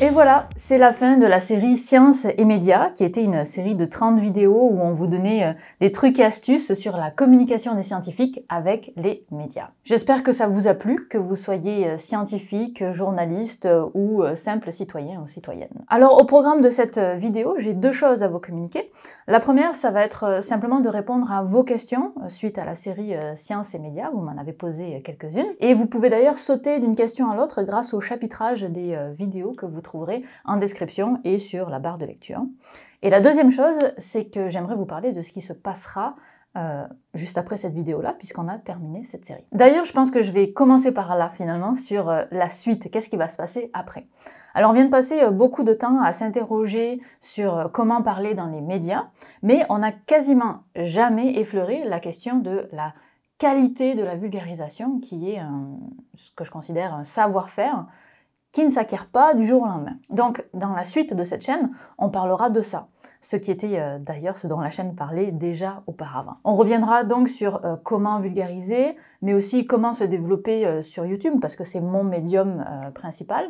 Et voilà, c'est la fin de la série Sciences et médias, qui était une série de 30 vidéos où on vous donnait euh, des trucs et astuces sur la communication des scientifiques avec les médias. J'espère que ça vous a plu, que vous soyez euh, scientifique, journaliste euh, ou simple citoyen ou citoyenne. Alors au programme de cette vidéo, j'ai deux choses à vous communiquer. La première, ça va être simplement de répondre à vos questions suite à la série science et médias, vous m'en avez posé quelques-unes. Et vous pouvez d'ailleurs sauter d'une question à l'autre grâce au chapitrage des vidéos que vous trouverez en description et sur la barre de lecture. Et la deuxième chose, c'est que j'aimerais vous parler de ce qui se passera euh, juste après cette vidéo-là, puisqu'on a terminé cette série. D'ailleurs, je pense que je vais commencer par là, finalement, sur euh, la suite. Qu'est-ce qui va se passer après Alors, on vient de passer euh, beaucoup de temps à s'interroger sur comment parler dans les médias, mais on n'a quasiment jamais effleuré la question de la qualité de la vulgarisation, qui est ce que je considère un savoir-faire qui ne s'acquiert pas du jour au lendemain. Donc, dans la suite de cette chaîne, on parlera de ça, ce qui était euh, d'ailleurs ce dont la chaîne parlait déjà auparavant. On reviendra donc sur euh, comment vulgariser, mais aussi comment se développer euh, sur YouTube, parce que c'est mon médium principal.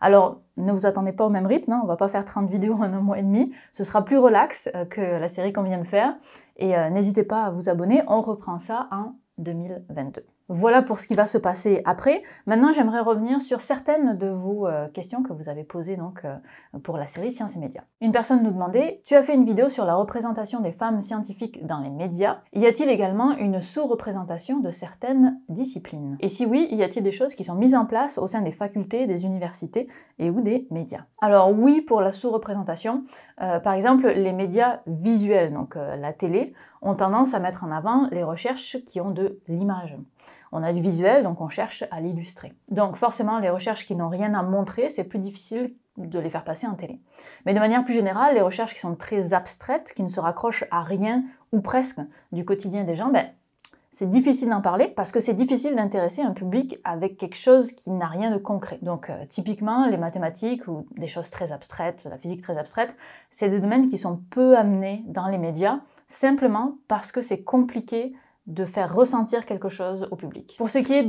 Alors, ne vous attendez pas au même rythme, on hein, on va pas faire 30 vidéos en un mois et demi, ce sera plus relax que la série qu'on vient de faire, et n'hésitez pas à vous abonner, on reprend ça en 2022. Voilà pour ce qui va se passer après. Maintenant, j'aimerais revenir sur certaines de vos euh, questions que vous avez posées donc euh, pour la série Sciences et médias. Une personne nous demandait "Tu as fait une vidéo sur la représentation des femmes scientifiques dans les médias. Y a-t-il également une sous-représentation de certaines disciplines Et si oui, y a-t-il des choses qui sont mises en place au sein des facultés, des universités et ou des médias Alors oui, pour la sous-représentation, euh, par exemple, les médias visuels, donc la télé, ont tendance à mettre en avant les recherches qui ont de l'image on a du visuel, donc on cherche à l'illustrer. Donc forcément, les recherches qui n'ont rien à montrer, c'est plus difficile de les faire passer en télé. Mais de manière plus générale, les recherches qui sont très abstraites, qui ne se raccrochent à rien ou presque du quotidien des gens, ben, c'est difficile d'en parler parce que c'est difficile d'intéresser un public avec quelque chose qui n'a rien de concret. Donc euh, typiquement, les mathématiques ou des choses très abstraites, la physique très abstraite, c'est des domaines qui sont peu amenés dans les médias simplement parce que c'est compliqué de faire ressentir quelque chose au public. Pour ce qui est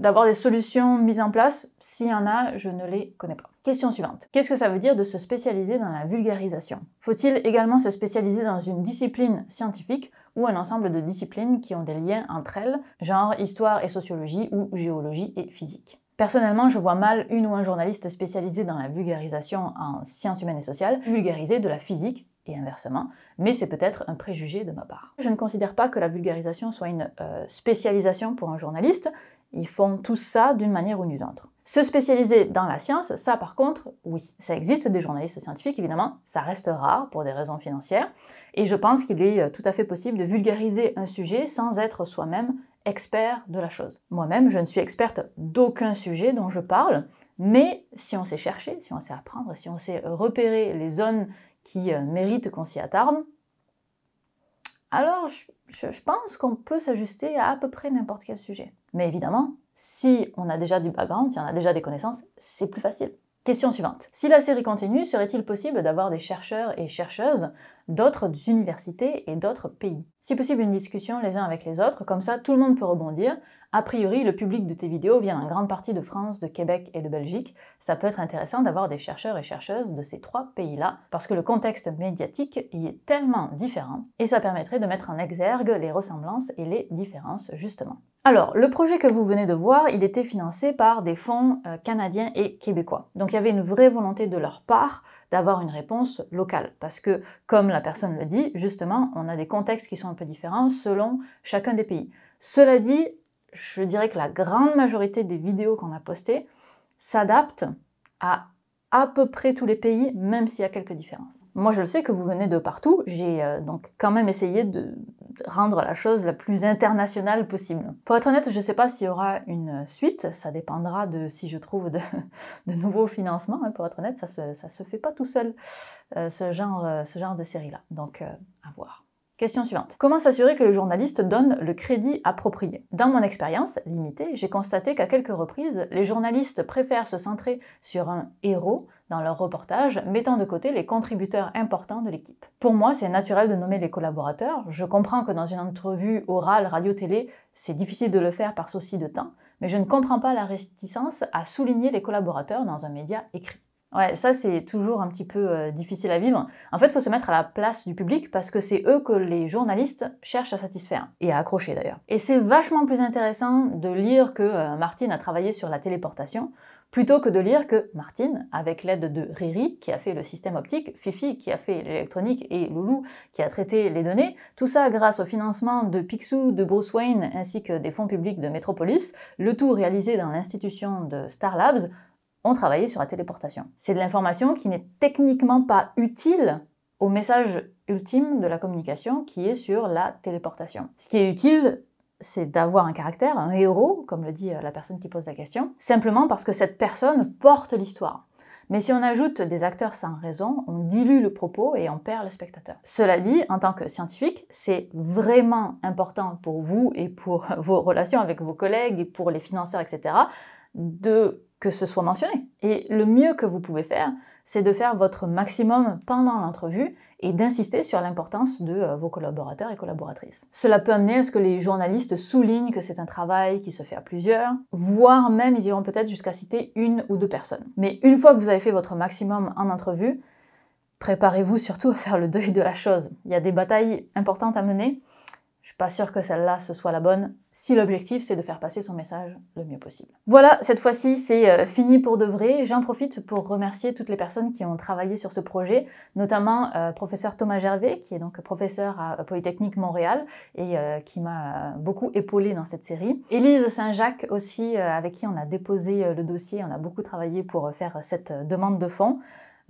d'avoir des solutions mises en place, s'il y en a, je ne les connais pas. Question suivante. Qu'est-ce que ça veut dire de se spécialiser dans la vulgarisation Faut-il également se spécialiser dans une discipline scientifique ou un ensemble de disciplines qui ont des liens entre elles, genre histoire et sociologie ou géologie et physique Personnellement, je vois mal une ou un journaliste spécialisé dans la vulgarisation en sciences humaines et sociales vulgariser de la physique et inversement, mais c'est peut-être un préjugé de ma part. Je ne considère pas que la vulgarisation soit une euh, spécialisation pour un journaliste, ils font tout ça d'une manière ou d'une autre. Se spécialiser dans la science, ça par contre, oui, ça existe des journalistes scientifiques, évidemment, ça reste rare pour des raisons financières, et je pense qu'il est euh, tout à fait possible de vulgariser un sujet sans être soi-même expert de la chose. Moi-même, je ne suis experte d'aucun sujet dont je parle, mais si on sait chercher, si on sait apprendre, si on sait repérer les zones qui euh, mérite qu'on s'y attarde. Alors, je, pense qu'on peut s'ajuster à à peu près n'importe quel sujet. Mais évidemment, si on a déjà du background, si on a déjà des connaissances, c'est plus facile. Question suivante. Si la série continue, serait-il possible d'avoir des chercheurs et chercheuses d'autres universités et d'autres pays. Si possible, une discussion les uns avec les autres, comme ça tout le monde peut rebondir. A priori, le public de tes vidéos vient en grande partie de France, de Québec et de Belgique. Ça peut être intéressant d'avoir des chercheurs et chercheuses de ces trois pays-là, parce que le contexte médiatique y est tellement différent, et ça permettrait de mettre en exergue les ressemblances et les différences, justement. Alors, le projet que vous venez de voir, il était financé par des fonds euh, canadiens et québécois. Donc il y avait une vraie volonté de leur part d'avoir une réponse locale. Parce que, comme la personne le dit, justement, on a des contextes qui sont un peu différents selon chacun des pays. Cela dit, je dirais que la grande majorité des vidéos qu'on a postées s'adaptent à à peu près tous les pays, même s'il y a quelques différences. Moi, je le sais que vous venez de partout. J'ai euh, donc quand même essayé de rendre la chose la plus internationale possible. Pour être honnête, je ne sais pas s'il y aura une suite. Ça dépendra de si je trouve de, nouveaux financements. Hein, pour être honnête, ça se, fait pas tout seul, euh, ce, genre, euh, ce genre de série-là. Donc, à voir. Question suivante. Comment s'assurer que le journaliste donne le crédit approprié Dans mon expérience limitée, j'ai constaté qu'à quelques reprises, les journalistes préfèrent se centrer sur un héros dans leur reportage, mettant de côté les contributeurs importants de l'équipe. Pour moi, c'est naturel de nommer les collaborateurs. Je comprends que dans une entrevue orale, radio-télé, c'est difficile de le faire par souci de temps, mais je ne comprends pas la réticence à souligner les collaborateurs dans un média écrit. Ouais, ça c'est toujours un petit peu euh, difficile à vivre. En fait, il faut se mettre à la place du public parce que c'est eux que les journalistes cherchent à satisfaire et à accrocher d'ailleurs. Et c'est vachement plus intéressant de lire que euh, Martine a travaillé sur la téléportation plutôt que de lire que Martine, avec l'aide de Riri qui a fait le système optique, Fifi qui a fait l'électronique et Loulou qui a traité les données, tout ça grâce au financement de Picsou, de Bruce Wayne ainsi que des fonds publics de Metropolis, le tout réalisé dans l'institution de Star Labs travailler sur la téléportation. C'est de l'information qui n'est techniquement pas utile au message ultime de la communication qui est sur la téléportation. Ce qui est utile, c'est d'avoir un caractère, un héros, comme le dit euh, la personne qui pose la question, simplement parce que cette personne porte l'histoire. Mais si on ajoute des acteurs sans raison, on dilue le propos et on perd le spectateur. Cela dit, en tant que scientifique, c'est vraiment important pour vous et pour vos relations avec vos collègues et pour les financeurs, etc., de que ce soit mentionné. Et le mieux que vous pouvez faire, c'est de faire votre maximum pendant l'entrevue et d'insister sur l'importance de euh, vos collaborateurs et collaboratrices. Cela peut amener à ce que les journalistes soulignent que c'est un travail qui se fait à plusieurs, voire même ils iront peut-être jusqu'à citer une ou deux personnes. Mais une fois que vous avez fait votre maximum en entrevue, préparez-vous surtout à faire le deuil de la chose. Il y a des batailles importantes à mener je suis pas sûre que celle-là ce soit la bonne si l'objectif c'est de faire passer son message le mieux possible. Voilà, cette fois-ci c'est euh, fini pour de vrai. J'en profite pour remercier toutes les personnes qui ont travaillé sur ce projet, notamment euh, professeur Thomas Gervais qui est donc professeur à Polytechnique Montréal et euh, qui m'a beaucoup épaulé dans cette série. Élise Saint-Jacques aussi avec qui on a déposé le dossier, on a beaucoup travaillé pour faire cette demande de fonds.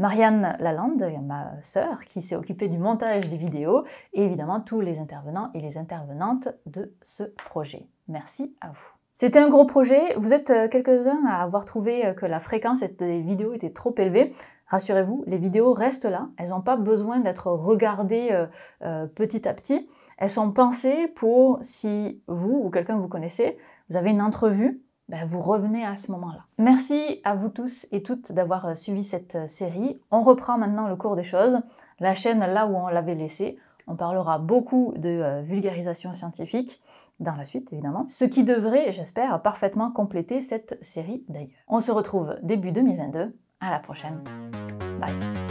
Marianne Lalande, ma sœur, qui s'est occupée du montage des vidéos, et évidemment tous les intervenants et les intervenantes de ce projet. Merci à vous. C'était un gros projet, vous êtes euh, quelques-uns à avoir trouvé euh, que la fréquence des vidéos était trop élevée. Rassurez-vous, les vidéos restent là, elles n'ont pas besoin d'être regardées euh, petit à petit. Elles sont pensées pour si vous ou quelqu'un que vous connaissez, vous avez une entrevue bah, vous revenez à ce moment-là. Merci à vous tous et toutes d'avoir euh, suivi cette euh, série. On reprend maintenant le cours des choses, la chaîne là où on l'avait laissée. On parlera beaucoup de euh, vulgarisation scientifique dans la suite évidemment, ce qui devrait, j'espère, parfaitement compléter cette série d'ailleurs. On se retrouve début 2022, à la prochaine. Bye